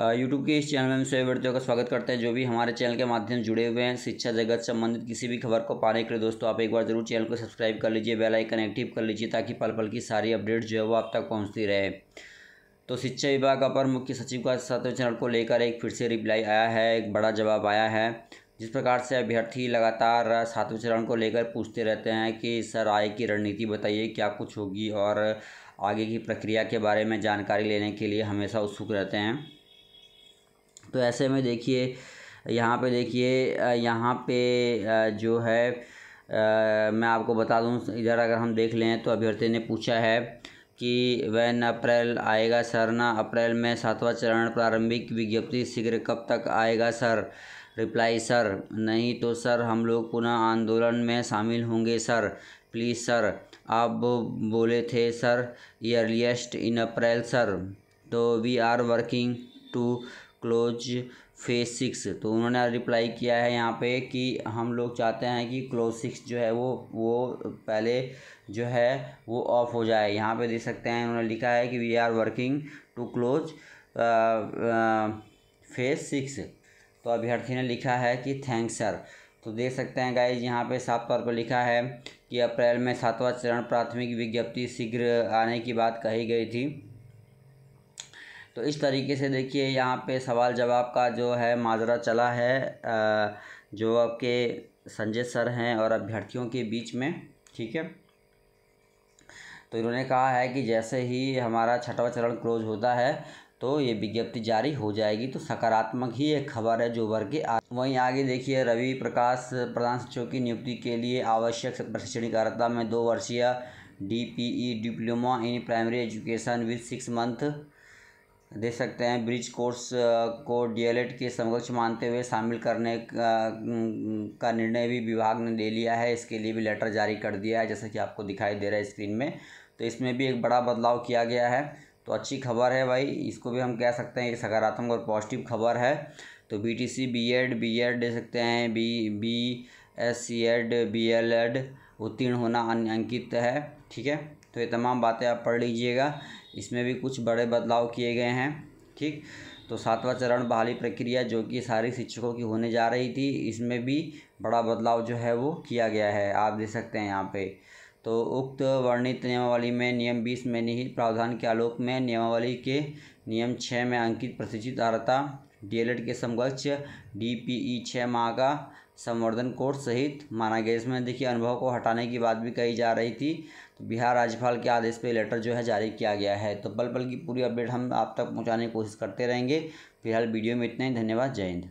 YouTube के इस channel में हम सभी व्यक्तियों का स्वागत करते हैं जो भी हमारे चैनल के माध्यम जुड़े हुए हैं शिक्षा जगत संबंधित किसी भी खबर को पाने के लिए दोस्तों आप एक बार जरूर चैनल को सब्सक्राइब कर लीजिए बेल आइकन एक्टिव कर लीजिए ताकि पल पल की सारी अपडेट जो है वो आप तक पहुँचती रहे तो शिक्षा विभाग अपर मुख्य सचिव का सातवें चरण को लेकर एक फिर से रिप्लाई आया है एक बड़ा जवाब आया है जिस प्रकार से अभ्यर्थी लगातार सातवें चरण को लेकर पूछते रहते हैं कि सर आय की रणनीति बताइए क्या कुछ होगी और आगे की प्रक्रिया के बारे में जानकारी लेने के लिए हमेशा उत्सुक रहते हैं तो ऐसे में देखिए यहाँ पे देखिए यहाँ पे जो है मैं आपको बता दूँ इधर अगर हम देख लें तो अभ्यर्थी ने पूछा है कि वैन अप्रैल आएगा सर ना अप्रैल में सातवां चरण प्रारंभिक विज्ञप्ति शीघ्र कब तक आएगा सर रिप्लाई सर नहीं तो सर हम लोग पुनः आंदोलन में शामिल होंगे सर प्लीज़ सर आप बोले थे sir earliest in April sir तो we are working to close phase six तो उन्होंने रिप्लाई किया है यहाँ पे कि हम लोग चाहते हैं कि क्लोज सिक्स जो है वो वो पहले जो है वो ऑफ हो जाए यहाँ पे देख सकते हैं उन्होंने लिखा है कि we are working to close phase six तो अभ्यर्थी ने लिखा है कि थैंक्स सर तो देख सकते हैं गाइज यहाँ पे साफ तौर पर लिखा है कि अप्रैल में सातवां चरण प्राथमिक विज्ञप्ति शीघ्र आने की बात कही गई थी तो इस तरीके से देखिए यहाँ पे सवाल जवाब का जो है माजरा चला है जो आपके संजय सर हैं और अभ्यर्थियों के बीच में ठीक है तो इन्होंने कहा है कि जैसे ही हमारा छठवा चरण क्लोज होता है तो ये विज्ञप्ति जारी हो जाएगी तो सकारात्मक ही एक खबर है जो वर्ग के आ वहीं आगे देखिए रवि प्रकाश प्रधान सचिव की नियुक्ति के लिए आवश्यक कार्यता में दो वर्षीय D P E diploma in primary education with six month देख सकते हैं ब्रिज कोर्स को डीएलएड के समक्ष मानते हुए शामिल करने का, का निर्णय भी विभाग ने ले लिया है इसके लिए भी लेटर जारी कर दिया है जैसा कि आपको दिखाई दे रहा है स्क्रीन में तो इसमें भी एक बड़ा बदलाव किया गया है तो अच्छी खबर है भाई इसको भी हम कह सकते हैं एक सकारात्मक और पॉजिटिव खबर है तो B T C B Ed B Ed दे सकते हैं B B S C Ed B L Ed उत्तीर्ण होना अंकित है ठीक है तो ये तमाम बातें आप पढ़ लीजिएगा इसमें भी कुछ बड़े बदलाव किए गए हैं ठीक तो सातवां चरण बहाली प्रक्रिया जो कि सारे शिक्षकों की होने जा रही थी इसमें भी बड़ा बदलाव जो है वो किया गया है आप देख सकते हैं यहाँ पे तो उक्त वर्णित नियमावली में नियम बीस में निहित प्रावधान के आलोक में नियमावली के नियम छः में अंकित प्रशिक्षित अर्ता डी के पी ई छः माह का संवर्धन कोर्स सहित माना गया इसमें देखिए अनुभव को हटाने की बात भी कही जा रही थी तो बिहार राज्यपाल के आदेश पर लेटर जो है जारी किया गया है तो पल पल की पूरी अपडेट हम आप तक पहुंचाने की कोशिश करते रहेंगे फिलहाल वीडियो में इतना ही धन्यवाद जय हिंद